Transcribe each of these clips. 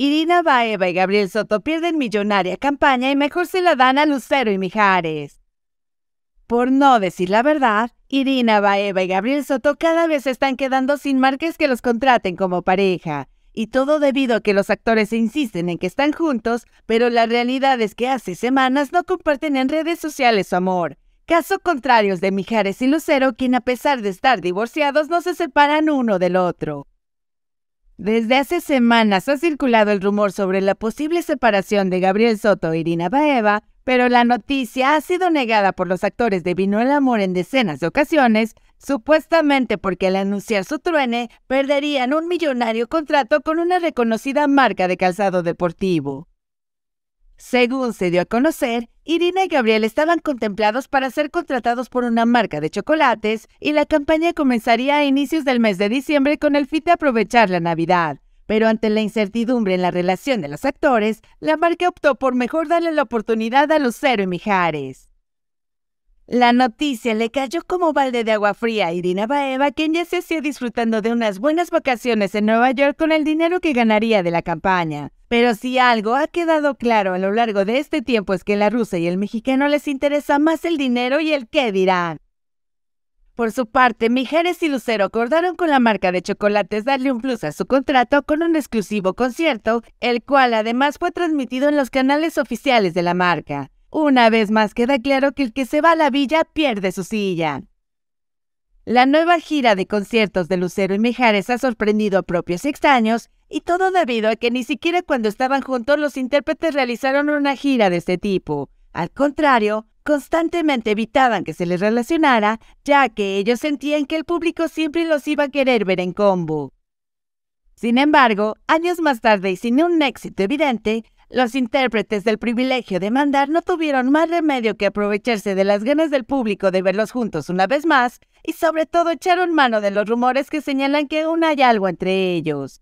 Irina Baeva y Gabriel Soto pierden millonaria campaña y mejor se la dan a Lucero y Mijares. Por no decir la verdad, Irina Baeva y Gabriel Soto cada vez están quedando sin marques que los contraten como pareja, y todo debido a que los actores insisten en que están juntos, pero la realidad es que hace semanas no comparten en redes sociales su amor. Caso es de Mijares y Lucero, quien a pesar de estar divorciados no se separan uno del otro. Desde hace semanas ha circulado el rumor sobre la posible separación de Gabriel Soto e Irina Baeva, pero la noticia ha sido negada por los actores de Vino el Amor en decenas de ocasiones, supuestamente porque al anunciar su truene perderían un millonario contrato con una reconocida marca de calzado deportivo. Según se dio a conocer, Irina y Gabriel estaban contemplados para ser contratados por una marca de chocolates y la campaña comenzaría a inicios del mes de diciembre con el fin de aprovechar la Navidad. Pero ante la incertidumbre en la relación de los actores, la marca optó por mejor darle la oportunidad a Cero y Mijares. La noticia le cayó como balde de agua fría a Irina Baeva, quien ya se hacía disfrutando de unas buenas vacaciones en Nueva York con el dinero que ganaría de la campaña. Pero si algo ha quedado claro a lo largo de este tiempo es que la rusa y el mexicano les interesa más el dinero y el qué dirán. Por su parte, Mijares y Lucero acordaron con la marca de chocolates darle un plus a su contrato con un exclusivo concierto, el cual además fue transmitido en los canales oficiales de la marca. Una vez más queda claro que el que se va a la villa pierde su silla. La nueva gira de conciertos de Lucero y Mijares ha sorprendido a propios extraños, y todo debido a que ni siquiera cuando estaban juntos los intérpretes realizaron una gira de este tipo. Al contrario, constantemente evitaban que se les relacionara, ya que ellos sentían que el público siempre los iba a querer ver en combo. Sin embargo, años más tarde y sin un éxito evidente, los intérpretes del privilegio de mandar no tuvieron más remedio que aprovecharse de las ganas del público de verlos juntos una vez más y sobre todo echaron mano de los rumores que señalan que aún hay algo entre ellos.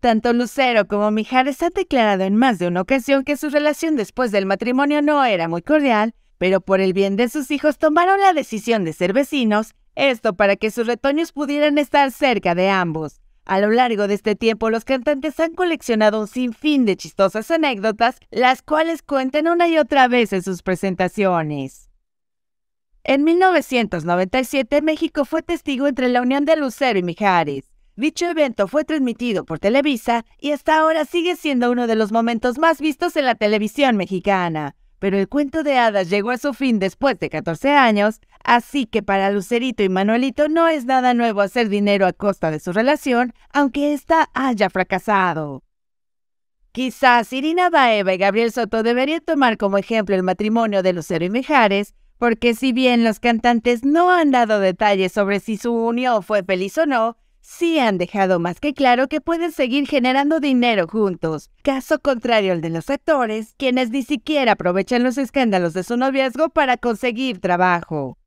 Tanto Lucero como Mijares han declarado en más de una ocasión que su relación después del matrimonio no era muy cordial, pero por el bien de sus hijos tomaron la decisión de ser vecinos, esto para que sus retoños pudieran estar cerca de ambos. A lo largo de este tiempo, los cantantes han coleccionado un sinfín de chistosas anécdotas, las cuales cuentan una y otra vez en sus presentaciones. En 1997, México fue testigo entre la unión de Lucero y Mijares. Dicho evento fue transmitido por Televisa y hasta ahora sigue siendo uno de los momentos más vistos en la televisión mexicana. Pero el cuento de hadas llegó a su fin después de 14 años, así que para Lucerito y Manuelito no es nada nuevo hacer dinero a costa de su relación, aunque ésta haya fracasado. Quizás Irina Baeva y Gabriel Soto deberían tomar como ejemplo el matrimonio de Lucero y Mejares, porque si bien los cantantes no han dado detalles sobre si su unión fue feliz o no, sí han dejado más que claro que pueden seguir generando dinero juntos, caso contrario al de los actores, quienes ni siquiera aprovechan los escándalos de su noviazgo para conseguir trabajo.